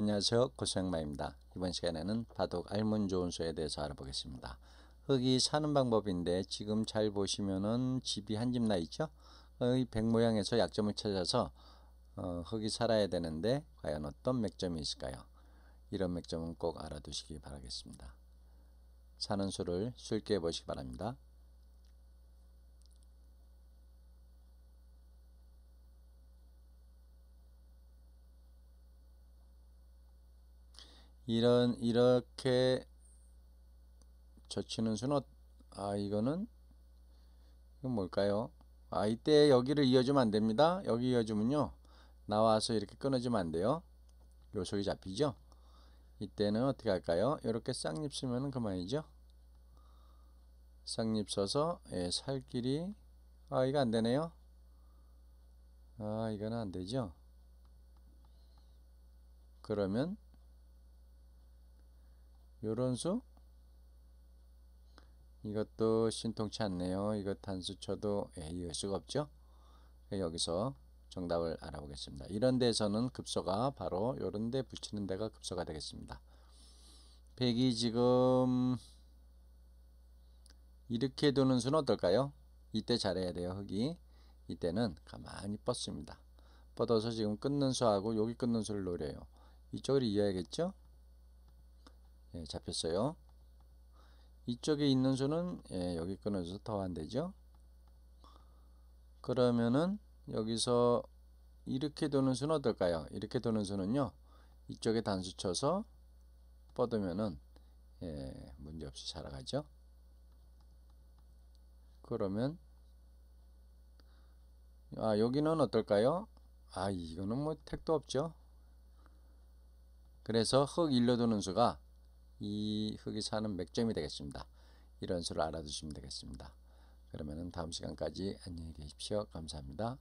안녕하세요. 고생마입니다. 이번 시간에는 바둑 알문 좋은 수에 대해서 알아보겠습니다. 흙이 사는 방법인데 지금 잘 보시면은 집이 한집나 있죠? 이 백모양에서 약점을 찾아서 어, 흙이 살아야 되는데 과연 어떤 맥점이 있을까요? 이런 맥점은 꼭 알아두시기 바라겠습니다. 사는 수를 쉽게 보시기 바랍니다. 이런 이렇게 젖히는 수어아 이거는 이건 뭘까요? 아 이때 여기를 이어주면 안 됩니다. 여기 이어주면요 나와서 이렇게 끊어주면 안 돼요. 요속이 잡히죠? 이때는 어떻게 할까요? 이렇게 쌍잎 쓰면 그만이죠. 쌍잎 써서 예, 살길이 아 이거 안 되네요. 아 이거는 안 되죠. 그러면 요런 수 이것도 신통치 않네요. 이것 단수 쳐도 예, 이을 수가 없죠. 그러니까 여기서 정답을 알아보겠습니다. 이런 데서는 급소가 바로 요런 데 붙이는 데가 급소가 되겠습니다. 100이 지금 이렇게 도는 수는 어떨까요? 이때 잘해야 돼요. 흙이 이때는 가만히 뻗습니다. 뻗어서 지금 끊는 수하고 여기 끊는 수를 노려요. 이쪽을 이어야겠죠? 예, 잡혔어요. 이쪽에 있는 수는 예, 여기 끊어져서 더한되죠. 그러면은 여기서 이렇게 도는 수는 어떨까요? 이렇게 도는 수는요. 이쪽에 단수 쳐서 뻗으면은 예, 문제없이 살아가죠. 그러면 아 여기는 어떨까요? 아 이거는 뭐 택도 없죠. 그래서 흙 일러도는 수가 이흙이사는 맥점이 되겠습니다. 이런 수를 알아두시면 되겠습니다. 그러면 다음 시간까지 안녕히 계십시오. 감사합니다.